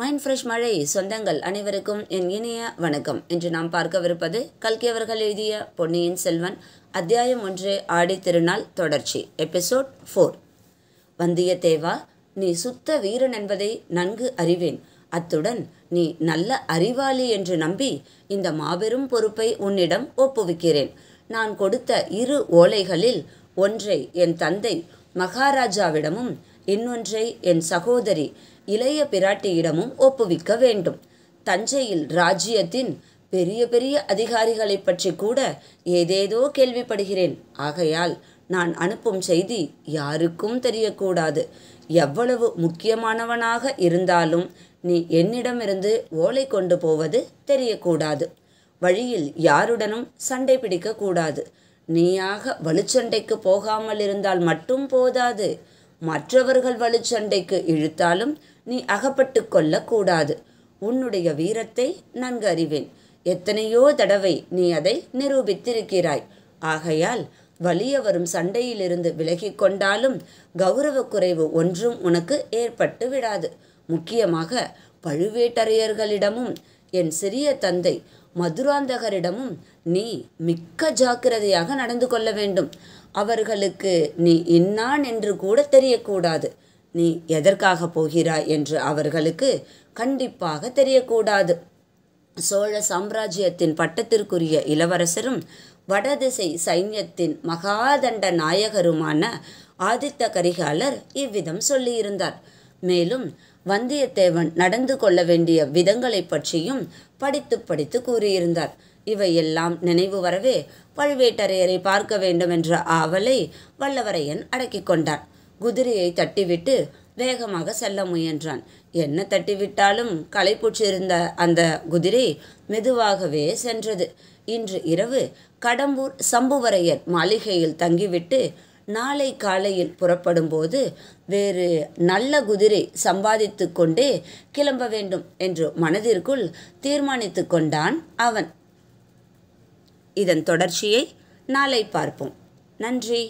mind fresh மழை சொந்தங்கள் அனைவருக்கும் என் இனிய வணக்கம் என்று நாம் பார்க்கவிருப்பது கல்கி அவர்கள் எழுதிய பொன்னியின் செல்வன் அத்தியாயம் ஒன்று ஆடி திருநாள் தொடர்ச்சி எபிசோட் ஃபோர் வந்தியத்தேவா நீ சுத்த வீரன் என்பதை நன்கு அறிவேன் அத்துடன் நீ நல்ல அறிவாளி என்று நம்பி இந்த மாபெரும் பொறுப்பை உன்னிடம் ஒப்புவிக்கிறேன் நான் கொடுத்த இரு ஓலைகளில் ஒன்றை என் தந்தை மகாராஜாவிடமும் இன்னொன்றை என் சகோதரி இளைய பிராட்டியிடமும் ஒப்புவிக்க வேண்டும் தஞ்சையில் ராஜ்யத்தின் பெரிய பெரிய அதிகாரிகளை பற்றி கூட ஏதேதோ கேள்விப்படுகிறேன் ஆகையால் நான் அனுப்பும் செய்தி யாருக்கும் தெரியக்கூடாது எவ்வளவு முக்கியமானவனாக இருந்தாலும் நீ என்னிடமிருந்து ஓலை கொண்டு போவது தெரியக்கூடாது வழியில் யாருடனும் சண்டை பிடிக்கக்கூடாது நீயாக வலுச்சண்டைக்கு போகாமல் இருந்தால் மட்டும் போதாது மற்றவர்கள் வலுச்சண்டைக்கு இழுத்தாலும் நீ அகப்பட்டு கொள்ளக்கூடாது உன்னுடைய வீரத்தை நன்கு அறிவேன் எத்தனையோ தடவை நீ அதை நிரூபித்திருக்கிறாய் ஆகையால் வலிய வரும் சண்டையிலிருந்து விலகி கொண்டாலும் கௌரவ குறைவு ஒன்றும் உனக்கு ஏற்பட்டு விடாது முக்கியமாக பழுவேட்டரையர்களிடமும் என் சிறிய தந்தை மதுராந்தகரிடமும் நீ மிக்க ஜாக்கிரதையாக நடந்து கொள்ள வேண்டும் அவர்களுக்கு நீ இன்னான் என்று கூட தெரியக்கூடாது நீ எதற்காக போகிறாய் என்று அவர்களுக்கு கண்டிப்பாக தெரியக்கூடாது சோழ சாம்ராஜ்யத்தின் பட்டத்திற்குரிய இளவரசரும் வடதிசை சைன்யத்தின் மகாதண்ட நாயகருமான ஆதித்த கரிகாலர் இவ்விதம் சொல்லியிருந்தார் மேலும் வந்தியத்தேவன் நடந்து கொள்ள வேண்டிய விதங்களை பற்றியும் படித்து படித்து கூறியிருந்தார் இவையெல்லாம் நினைவு வரவே பழுவேட்டரையரை பார்க்க வேண்டும் என்ற ஆவலை வல்லவரையன் அடக்கி கொண்டான் குதிரையை தட்டிவிட்டு வேகமாக செல்ல முயன்றான் என்ன தட்டிவிட்டாலும் களைப்புற்றிருந்த அந்த குதிரை மெதுவாகவே சென்றது இன்று இரவு கடம்பூர் சம்புவரையர் மாளிகையில் தங்கிவிட்டு நாளை காலையில் புறப்படும்போது வேறு நல்ல குதிரை சம்பாதித்து கொண்டே கிளம்ப வேண்டும் என்று மனதிற்குள் தீர்மானித்து கொண்டான் அவன் இதன் தொடர்ச்சியை நாளை பார்ப்போம் நன்றி